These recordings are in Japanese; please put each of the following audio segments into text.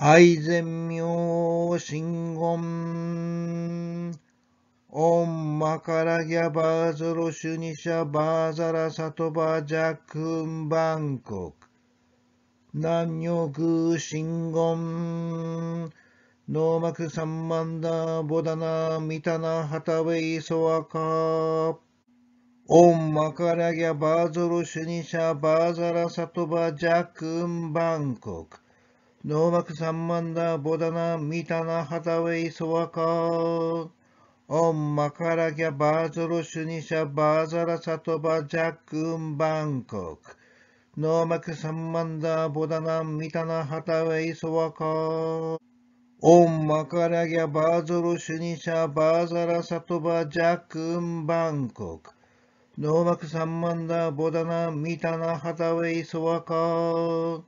愛禅明真言。オンマカラギャバーゾロシュニシャバーザラサトバジャクンバンコク。南女宮真言。ノーマクサンマンダボダナミタナハタウェイソワカ。オンマカラギャバーゾロシュニシャバーザラサトバジャクンバンコク。ノーマクサンマンダ、ボダナ、ミタナ、ハタウェイ、ソワカオン、マカラギャ、バーゾロ、シュニシャ、バーザラ、サトバ、ジャックン、バンコク。ノーマクサンマンダ、ボダナ、ミタナ、ハタウェイ、ソワカオン、マカラギャ、バーゾロ、シュニシャ、バーザラ、サトバ、ジャックン、バンコク。ノーマクサンマンダ、ボダナ、ミタナ、ハタウェイ、ソワカ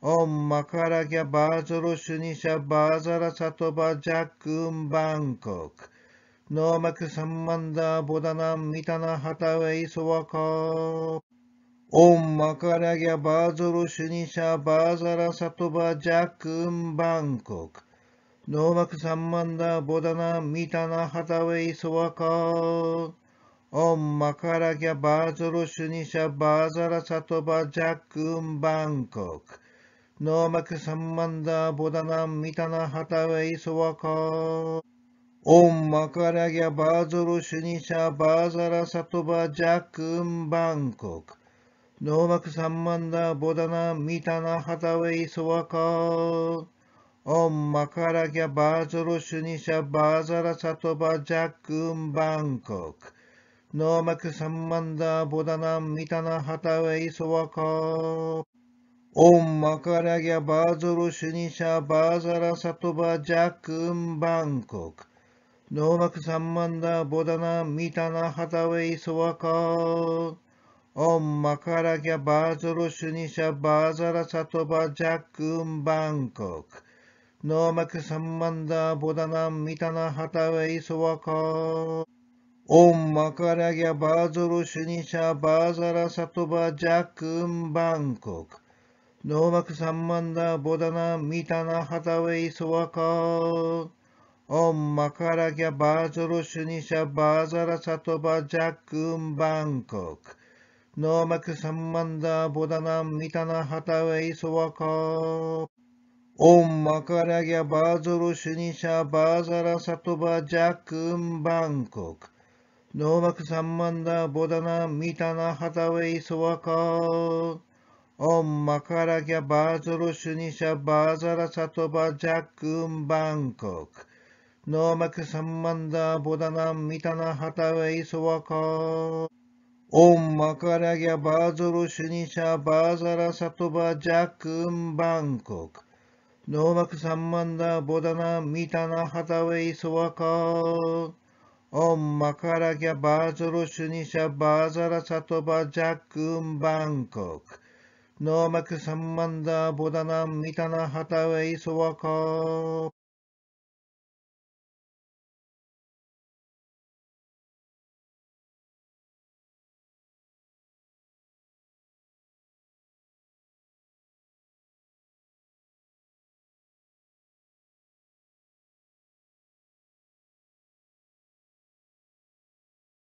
オンマカラギャバーゾロシュニシャバーザラサトバジャックンバンコクノーマクサンマンダーボダナンミタナハタウェイソワカオンマカラギャバーゾロシュニシャバーザラサトバジャックンバンコクノーマクサンマンダーボダナンミタナハタウェイソワカオンマカラギャバーゾロシュニシャバーザラサトバジャックンバンコクノーマクサンマンダーボダナンミタナハタウェイソワカオンマカラギャバーゾロシュニシャバーザラサトバジャックンバンコクノーマクサンマンダーボダナンミタナハタウェイソワカオンマカラギャバーゾロシュニシャバーザラサトバジャックンバンコクノーマクサンマンダーボダナンミタナハタウェイソワカオンマカラギャバーゾロシュニシャバーザラサトバジャクンバンコクノーマクサンマンダボダナミタナハタウェイソワカオンマカラギャバーゾロシュニシャバーザラサトバジャクンバンコクノーマクサンマンダボダナミタナハタウェイソワカオンマカラギャバーゾロシュニシャバーザラサトバジャクンバンコクノーマクサンマンダ、ボダナ、ミタナ、ハタウェイ、ソワカオン、マカラギャ、バーゾロ、シュニシャ、バーザラ、サトバ、ジャックン、バンコク。ノーマクサンマンダ、ボダナ、ミタナ、ハタウェイ、ソワカオン、マカラギャ、バーゾロ、シュニシャ、バーザラ、サトバ、ジャックン、バンコク。ノーマクサンマンダ、ボダナ、ミタナ、ハタウェイ、ソワカオンマカラギャバーゾロシュニシャバーザラサトバジャックンバンコクノーマクサンマンダーボダナンミタナハタウェイソワカオンマカラギャバーゾロシュニシャバーザラサトバジャックンバンコクノーマクサンマンダーボダナンミタナハタウェイソワカオンマカラギャバーゾロシュニシャバーザラサトバジャックンバンコクノーマクサンマンダーボダナンミタナハタウェイソワカー。